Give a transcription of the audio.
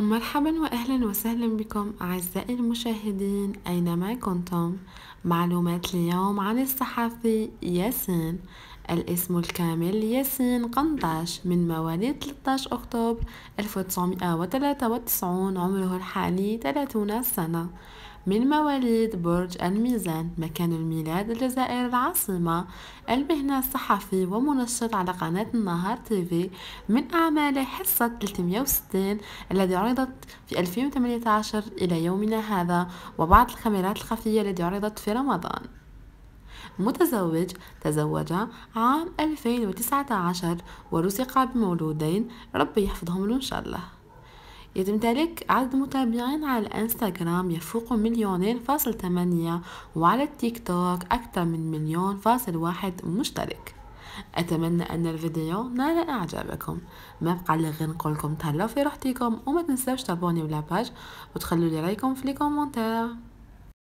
مرحبا واهلا وسهلا بكم اعزائي المشاهدين اينما كنتم معلومات اليوم عن الصحفي ياسين الاسم الكامل ياسين قنطاش من مواليد 13 اكتوبر 1993 عمره الحالي 30 سنه من مواليد برج الميزان مكان الميلاد الجزائر العاصمة المهنة الصحفي ومنشط على قناة النهار تيفي من أعماله حصة 360 الذي عرضت في 2018 إلى يومنا هذا وبعض الكاميرات الخفية التي عرضت في رمضان متزوج تزوج عام 2019 ورزق بمولودين ربي يحفظهم له إن شاء الله يتم عدد متابعين على الانستغرام يفوق مليونين فاصل ثمانية وعلى التيك توك أكثر من مليون فاصل واحد مشترك أتمنى أن الفيديو نال إعجابكم ما بقى لي غير نقولكم تهلاو في روحتكم وما تنساوش تابوني ولا باج وتخلوا لي رايكم في لي كومونتير